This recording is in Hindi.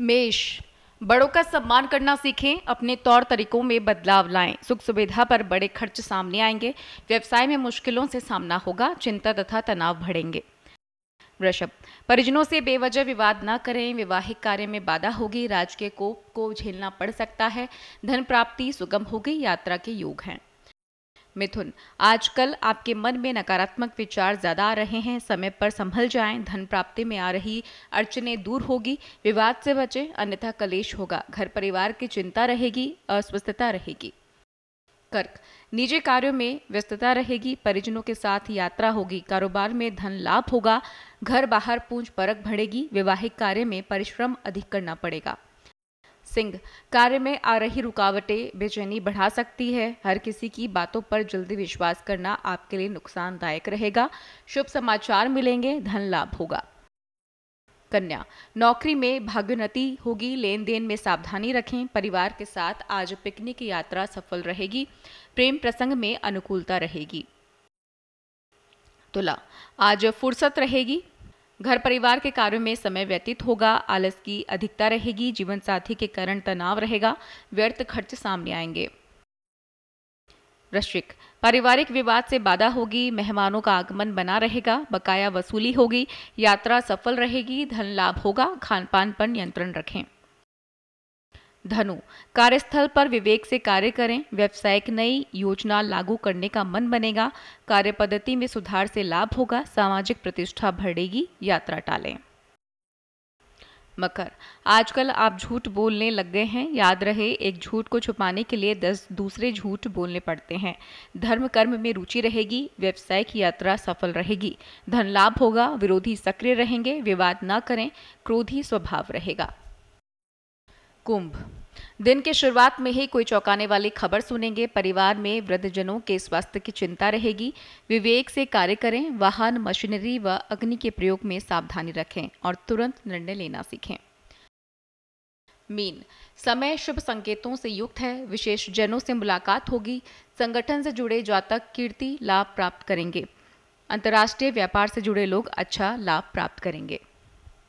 मेष बड़ों का सम्मान करना सीखें अपने तौर तरीकों में बदलाव लाएं सुख सुविधा पर बड़े खर्च सामने आएंगे व्यवसाय में मुश्किलों से सामना होगा चिंता तथा तनाव बढ़ेंगे वृषभ परिजनों से बेवजह विवाद न करें विवाहिक कार्य में बाधा होगी राजकीय कोप को झेलना पड़ सकता है धन प्राप्ति सुगम होगी यात्रा के योग हैं मिथुन आजकल आपके मन में नकारात्मक विचार ज्यादा आ रहे हैं समय पर संभल जाएं धन प्राप्ति में आ रही अड़चने दूर होगी विवाद से बचें अन्यथा कलेश होगा घर परिवार की चिंता रहेगी अस्वस्थता रहेगी कर्क निजी कार्यों में व्यस्तता रहेगी परिजनों के साथ यात्रा होगी कारोबार में धन लाभ होगा घर बाहर पूंज परख बढ़ेगी वैवाहिक कार्य में परिश्रम अधिक करना पड़ेगा सिंह कार्य में आ रही रुकावटें बेचैनी बढ़ा सकती है हर किसी की बातों पर जल्दी विश्वास करना आपके लिए नुकसानदायक रहेगा शुभ समाचार मिलेंगे धन लाभ होगा कन्या नौकरी में भाग्योन्नति होगी लेन देन में सावधानी रखें परिवार के साथ आज पिकनिक यात्रा सफल रहेगी प्रेम प्रसंग में अनुकूलता रहेगी तुला आज फुर्सत रहेगी घर परिवार के कार्यों में समय व्यतीत होगा आलस की अधिकता रहेगी जीवन साथी के कारण तनाव रहेगा व्यर्थ खर्च सामने आएंगे वृश्चिक पारिवारिक विवाद से बाधा होगी मेहमानों का आगमन बना रहेगा बकाया वसूली होगी यात्रा सफल रहेगी धन लाभ होगा खान पान पर नियंत्रण रखें धनु कार्यस्थल पर विवेक से कार्य करें व्यवसायिक नई योजना लागू करने का मन बनेगा कार्य पद्धति में सुधार से लाभ होगा सामाजिक प्रतिष्ठा बढ़ेगी यात्रा टालें मकर आजकल आप झूठ बोलने लग गए हैं याद रहे एक झूठ को छुपाने के लिए दस दूसरे झूठ बोलने पड़ते हैं धर्म कर्म में रुचि रहेगी व्यवसायिक यात्रा सफल रहेगी धन लाभ होगा विरोधी सक्रिय रहेंगे विवाद न करें क्रोधी स्वभाव रहेगा कुंभ दिन के शुरुआत में ही कोई चौंकाने वाली खबर सुनेंगे परिवार में वृद्धजनों के स्वास्थ्य की चिंता रहेगी विवेक से कार्य करें वाहन मशीनरी व वा अग्नि के प्रयोग में सावधानी रखें और तुरंत निर्णय लेना सीखें मीन समय शुभ संकेतों से युक्त है विशेष जनों से मुलाकात होगी संगठन से जुड़े जातक कीर्ति लाभ प्राप्त करेंगे अंतर्राष्ट्रीय व्यापार से जुड़े लोग अच्छा लाभ प्राप्त करेंगे